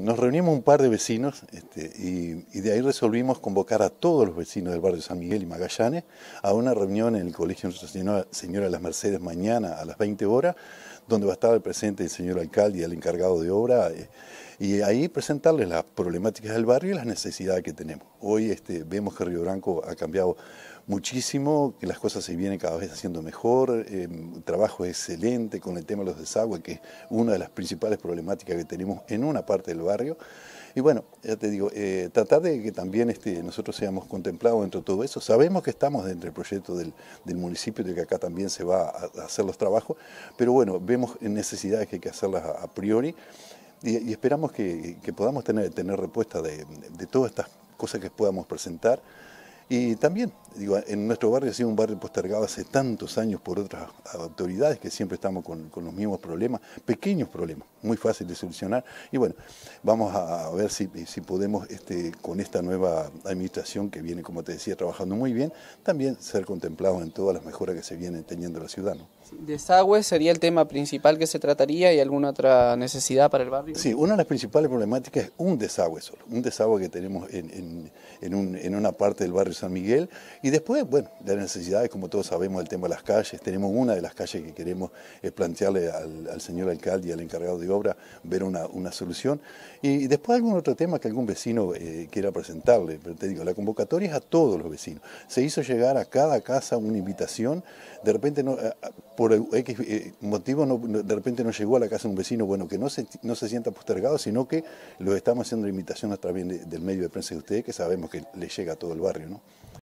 Nos reunimos un par de vecinos este, y, de ahí resolvimos convocar a todos los vecinos del barrio San Miguel y Magallanes a una reunión en el Colegio Nuestra Señora, Señora de las Mercedes mañana a las 20 horas, donde va a estar el presidente, el señor alcalde y el encargado de obra, eh, y ahí presentarles las problemáticas del barrio y las necesidades que tenemos. Hoy este, vemos que Río Branco ha cambiado muchísimo, que las cosas se vienen cada vez haciendo mejor, eh, trabajo excelente con el tema de los desagües, que es una de las principales problemáticas que tenemos en una parte del barrio, y bueno, ya te digo, eh, tratar de que también este, nosotros seamos contemplados dentro de todo eso. Sabemos que estamos dentro del proyecto del, municipio, de que acá también se va a hacer los trabajos, pero bueno, vemos necesidades que hay que hacerlas a, priori y, esperamos que, podamos tener, tener respuesta de, de todas estas cosas que podamos presentar. Y también digo, en nuestro barrio ha sido un barrio postergado hace tantos años por otras autoridades que siempre estamos con, los mismos problemas, pequeños problemas, muy fácil de solucionar. Y bueno, vamos a ver si, podemos, este, con esta nueva administración que viene, como te decía, trabajando muy bien, también ser contemplados en todas las mejoras que se vienen teniendo la ciudad. Desagüe sería el tema principal que se trataría y alguna otra necesidad para el barrio. Sí, una de las principales problemáticas es un desagüe solo, un desagüe que tenemos en una parte del barrio San Miguel y después, bueno, las necesidades, como todos sabemos, el tema de las calles. Tenemos una de las calles que queremos plantearle al, señor alcalde y al encargado de obra, ver una, solución. Y, después algún otro tema que algún vecino eh, quiera presentarle. Pero te digo, la convocatoria es a todos los vecinos. Se hizo llegar a cada casa una invitación. De repente, eh, por X eh, motivo, de repente no llegó a la casa un vecino. Bueno, que no se, no se sienta postergado, sino que lo estamos haciendo invitación a través del medio de prensa de ustedes, que sabemos que le llega a todo el barrio, ¿no?